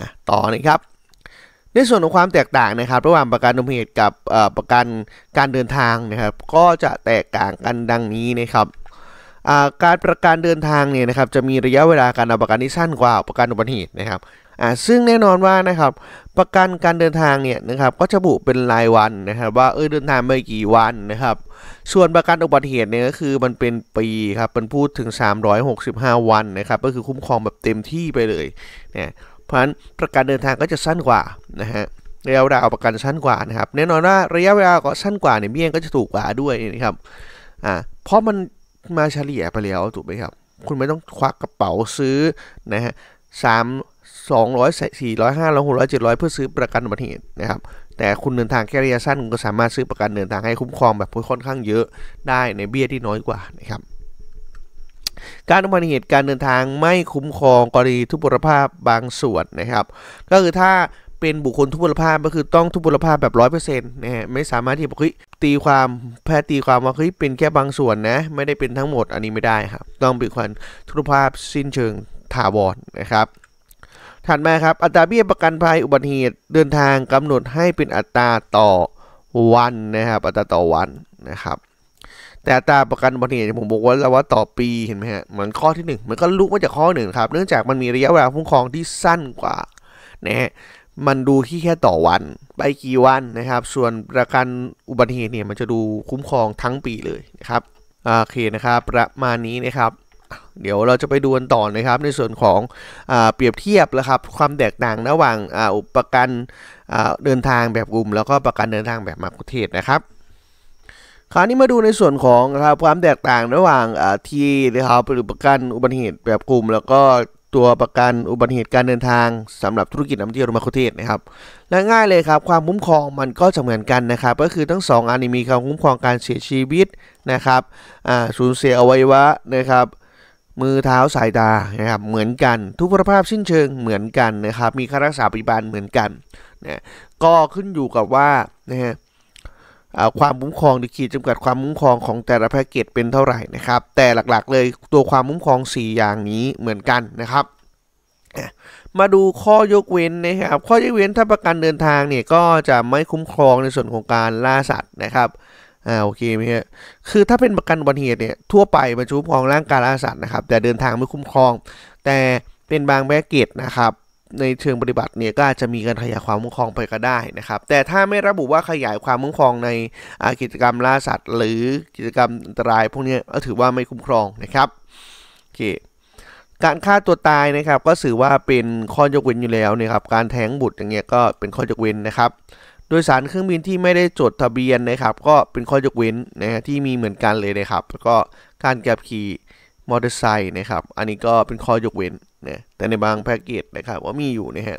นะต่อนะครับในส่วนของความแตกต่างนะครับ ระหว่างประกันอุบัติเหตุกับประกันการเดินทางนะครับ ก็จะแตกต่างกันดังนี้นะครับการประกันเดินทางเนี่ยนะครับ จะมีระยะเวลาการเอาประกันที่สั้นกว่าประกันอุบัติเหตุนะครับซึ่งแน่นอนว่านะครับ ประกันการเดินทางเนี่ยนะครับก็จะบุเป็นรายวันนะครับว่าเออเดินทางไปกี่วันนะครับ ส่วนประกันอุบัติเหตุเนี่ยก็คือมันเป็นปีครับมันพูดถึง 365 วันนะครับก็คือคุ้มครองแบบเต็มที่ไปเลยเนี่ยเพราะฉะนั้นประกันเดินทางก็จะสั้นกว่านะฮะระยะเวลาประกันสั้นกว่านะครับ แน่นอนว่าระยะเวลาก็สั้นกว่าเนี่ยเบี้ยก็จะถูกกว่าด้วยนะครับ อ่า เพราะมันมาเฉลี่ยไปแล้วถูกไหมครับ คุณไม่ต้องควักกระเป๋าซื้อนะฮะสามสองร้อยสี่ร้อยห้าร้อยหกร้อยเจ็ดร้อยเพื่อซื้อประกันอุบัติเหตุนะครับ แต่คุณเดินทางแค่ระยะสั้นคุณก็สามารถซื้อประกันเดินทางให้คุ้มครองแบบค่อนข้างเยอะได้ในเบี้ยที่น้อยกว่านะครับการอุบัติเหตุการเดินทางไม่คุ้มครองกรณีทุพพลภาพบางส่วนนะครับ ก็คือถ้าเป็นบุคคลทุพพลภาพก็คือต้องทุพพลภาพแบบร้อยเปอร์เซ็นต์นะฮะไม่สามารถที่จะตีความแพทย์ตีความว่าเฮ้ยเป็นแค่บางส่วนนะไม่ได้เป็นทั้งหมดอันนี้ไม่ได้ครับ ต้องเป็นความทุพพลภาพสิ้นเชิงถาวรนะครับถัดมาครับอัตราเบี้ยประกันภัยอุบัติเหตุเดินทางกำหนดให้เป็นอัตราต่อวันนะครับอัตราต่อวันนะครับแต่ตาประกันอุบัติเหตุผมบอกว่าแล้วว่าต่อปีเห็นไหมฮะเหมือนข้อที่ 1 มันก็ลุกมาจากข้อหนึ่งครับเนื่องจากมันมีระยะเวลาคุ้มครองที่สั้นกว่านะฮะมันดูที่แค่ต่อวันไปกี่วันนะครับ ส่วนประกันอุบัติเหตุเนี่ยมันจะดูคุ้มครองทั้งปีเลยนะครับโอเคนะครับประมาณนี้นะครับ เดี๋ยวเราจะไปดูกันต่อนะครับในส่วนของอเปรียบเทียบนะครับความแตกต่างระหว่างอุปกันเดินทางแบบกลุ่มแล้วก็ประกันเดินทางแบบมาคุเทศนะครับคราวนี้มาดูในส่วนของครับความแตกต่างระหว่างทีนะครับหรือประกันอุบัติเหตุแบบกลุ่มแล้วก็ตัวประกันอุบัติเหตุการเดินทางสำหรับธุรกิจน้ำเที่ยวมาคุเทศนะครับและง่ายเลยครับความคุ้มครองมันก็จะเหมือนกันนะครับ ก็คือทั้ง 2 อันนี้มีความคุ้มครองการเสียชีวิตนะครับสูญเสียอวัยวะนะครับ มือเท้าสายตานะครับเหมือนกัน ทุกพภาพสิ้นเชิงเหมือนกันนะครับ มีค่ารักษาพยาบาลเหมือนกันนะก็ขึ้นอยู่กับว่านะฮะความคุ้มครองหรือขีดจำกัดความคุ้มครองของแต่ละแพ็กเกจเป็นเท่าไหร่นะครับ แต่หลัก ๆ เลยตัวความคุ้มครอง 4 อย่างนี้เหมือนกันนะครับมาดูข้อยกเว้นนะครับข้อยกเว้นถ้าประกันเดินทางเนี่ยก็จะไม่คุ้มครองในส่วนของการล่าสัตว์นะครับอ่าโอเคไหมฮะคือถ้าเป็นประกันอุบัติเหตุเนี่ยทั่วไปมันคุ้มครองร่างกายล่าสัตว์นะครับ แต่เดินทางไม่คุ้มครอง แต่เป็นบางแพ็กเกจนะครับในเชิงปฏิบัติเนี่ยก็อาจจะมีการขยายความคุ้มครองไปก็ได้นะครับ แต่ถ้าไม่ระบุว่าขยายความคุ้มครองในกิจกรรมล่าสัตว์หรือกิจกรรมอันตราย พวกนี้ก็ถือว่าไม่คุ้มครองนะครับโอเคการฆ่าตัวตายนะครับก็ถือว่าเป็นข้อยกเว้นอยู่แล้วนะครับการแทงบุตรอย่างเงี้ยก็เป็นข้อยกเว้นนะครับโดยสารเครื่องบินที่ไม่ได้จดทะเบียนนะครับก็เป็นข้อยกเว้นนะฮะที่มีเหมือนกันเลยนะครับแล้วก็การขับขี่มอเตอร์ไซค์นะครับอันนี้ก็เป็นข้อยกเว้นนะแต่ในบางแพ็กเกจนะครับว่ามีอยู่นะฮะ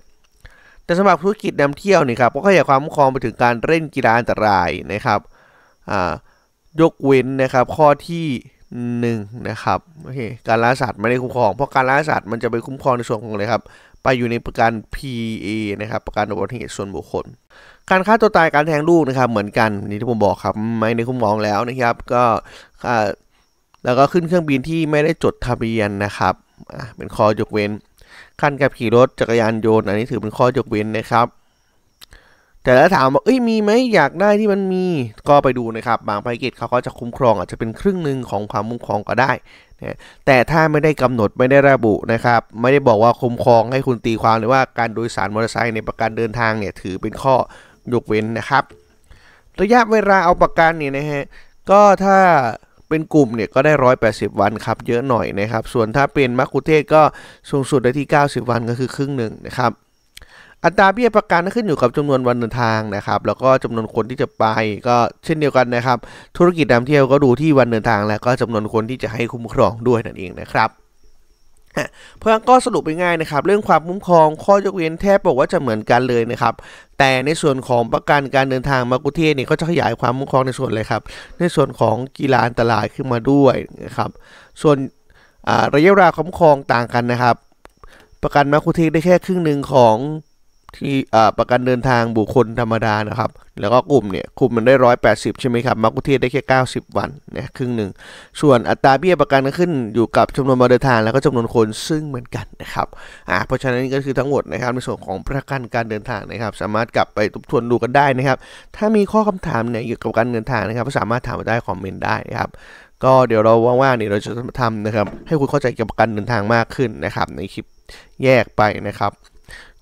แต่สำหรับธุรกิจนำเที่ยวนี่ครับก็ขยายความคุ้มครองไปถึงการเล่นกีฬาอันตรายนะครับยกเว้นนะครับข้อที่1นะครับโอเคการล่าสัตว์ไม่ได้คุ้มครองเพราะการล่าสัตว์มันจะไปคุ้มครองในส่วนของอะไรครับไปอยู่ในประกัน PA นะครับประกันอุบัติเหตุส่วนบุคคล การฆ่าตัวตายการแทงลูกนะครับเหมือนกันนี่ที่ผมบอกครับไม่ได้คุ้มครองแล้วนะครับก็แล้วก็ขึ้นเครื่องบินที่ไม่ได้จดทะเบียนนะครับ เป็นข้อยกเว้น ขั้น กับขี่รถจักรยานยนต์อันนี้ถือเป็นข้อยกเว้นนะครับ แต่ถ้าถามว่าเอ้ยมีไหมอยากได้ที่มันมีก็ไปดูนะครับ บางภารกิจเขาก็จะคุ้มครองอาจจะเป็นครึ่งหนึ่งของความคุ้มครองก็ได้นะแต่ถ้าไม่ได้กำหนดไม่ได้ระบุนะครับ ไม่ได้บอกว่าคุ้มครองให้คุณตีความหรือว่าการโดยสารมอเตอร์ไซค์ในประกันเดินทางเนี่ยถือเป็นข้อยกเว้นนะครับระยะเวลาเอาประกันเนี่ยนะฮะก็ถ้าเป็นกลุ่มเนี่ยก็ได้180 วันครับ เยอะหน่อยนะครับส่วนถ้าเป็นมัคคุเทศก็สูงสุดได้ที่ 90 วันก็คือครึ่งหนึ่งนะครับ อัตราเบี้ยประกันขึ้นอยู่กับจำนวนวันเดินทางนะครับ แล้วก็จำนวนคนที่จะไป ก็เช่นเดียวกันนะครับ ธุรกิจนำเที่ยวก็ดูที่วันเดินทางและก็จำนวนคนที่จะให้คุ้มครองด้วยนั่นเองนะครับเพราะงั้นก็สรุปไปง่ายนะครับ เรื่องความคุ้มครองข้อยกเว้นแทบบอกว่าจะเหมือนกันเลยนะครับ แต่ในส่วนของประกันการเดินทางมากุเทศนี่ก็จะขยายความคุ้มครองในส่วนอะไรครับ ในส่วนของกีฬาอันตรายขึ้นมาด้วยนะครับ ส่วนระยะเวลาคุ้มครองต่างกันนะครับ ประกันมากุเทศได้แค่ครึ่งหนึ่งของที่ประกันเดินทางบุคคลธรรมดานะครับแล้วก็กลุ่มเนี่ยกลุ่มมันได้ 180 ใช่ไหมครับมักคุเทศได้แค่ 90 วันนะครึ่งหนึ่งส่วนอัตราเบี้ยประกันก็ขึ้นอยู่กับจำนวนมาเดินทางแล้วก็จำนวนคนซึ่งเหมือนกันนะครับอ่าเพราะฉะนั้นก็คือทั้งหมดนะครับในส่วนของประกันการเดินทางนะครับ สามารถกลับไปทบทวนดูกันได้นะครับถ้ามีข้อคำถามเนี่ยเกี่ยวกับการเดินทางนะครับก็สามารถถามมาได้คอมเมนต์ได้นะครับก็เดี๋ยวเราว่างๆเนี่ยเราจะทำนะครับให้คุณเข้าใจเกี่ยวกับการเดินทางมากขึ้นนะครับในคลิปแยกไปนะครับ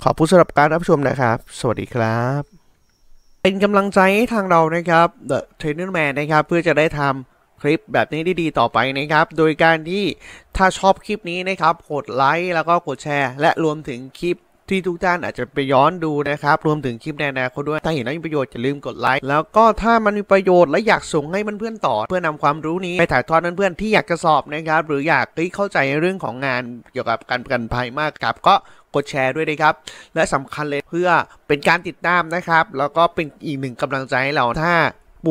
ขอบคุณสำหรับการรับชมนะครับ สวัสดีครับ เป็นกำลังใจให้ทางเรานะครับ The Trainer Man นะครับ เพื่อจะได้ทำคลิปแบบนี้ดีๆ ต่อไปนะครับ โดยการที่ถ้าชอบคลิปนี้นะครับ กดไลค์แล้วก็กดแชร์ และรวมถึงคลิปที่ทุกท่านอาจจะไปย้อนดูนะครับ รวมถึงคลิปแนแนเคาด้วย ถ้าเห็นแล้วมีประโยชน์อย่าลืมกดไลค์ แล้วก็ถ้ามันมีประโยชน์และอยากส่งให้เพื่อนๆต่อ เพื่อนำความรู้นี้ไปถ่ายทอดเพื่อนๆที่อยากจะสอบนะครับ หรืออยากเข้าใจเรื่องของงานเกี่ยวกับการประกันภัยมากครับ ก็กดแชร์ด้วยนะครับ และสำคัญเลยเพื่อเป็นการติดตามนะครับ แล้วก็เป็นอีกหนึ่งกำลังใจให้เรา ถ้า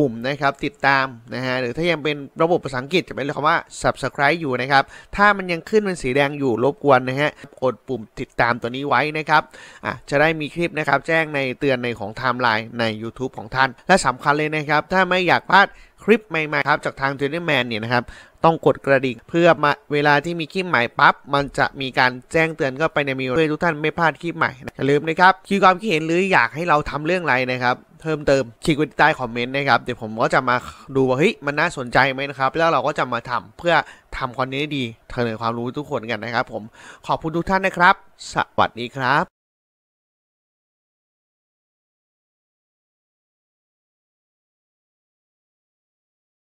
ปุ่มนะครับติดตามนะฮะ หรือถ้ายังเป็นระบบภาษาอังกฤษจะเป็นคำว่า subscribe อยู่นะครับ ถ้ามันยังขึ้นเป็นสีแดงอยู่รบกวนนะฮะกดปุ่มติดตามตัวนี้ไว้นะครับอ่ะจะได้มีคลิปนะครับ แจ้งในเตือนในของไทม์ไลน์ใน YouTube ของท่าน และสำคัญเลยนะครับ ถ้าไม่อยากพลาดคลิปใหม่ๆครับ จากทางเ o u น n e แมนเนี่ยนะครับต้องกดกระดิ่งเพื่อมาเวลาที่มีคลิปใหม่ปั๊บ มันจะมีการแจ้งเตือนเข้าไปในมิวเพื่อทุกท่าน ไม่พลาดคลิปใหม่อย่าลืมนะครับคิดความคิดเห็นหรืออยากให้เราทำเรื่องอะไรนะครับ เพิ่มเติมคลิกไว้ใต้คอมเมนต์นะครับเดี๋ยวผมก็จะมาดูว่าเฮ้ยมันน่าสนใจไหมนะครับ แล้วเราก็จะมาทำเพื่อทำคอนเทนต์ดีเสนอความรู้ทุกคนกันนะครับ ผมขอบคุณทุกท่านนะครับสวัสดีครับ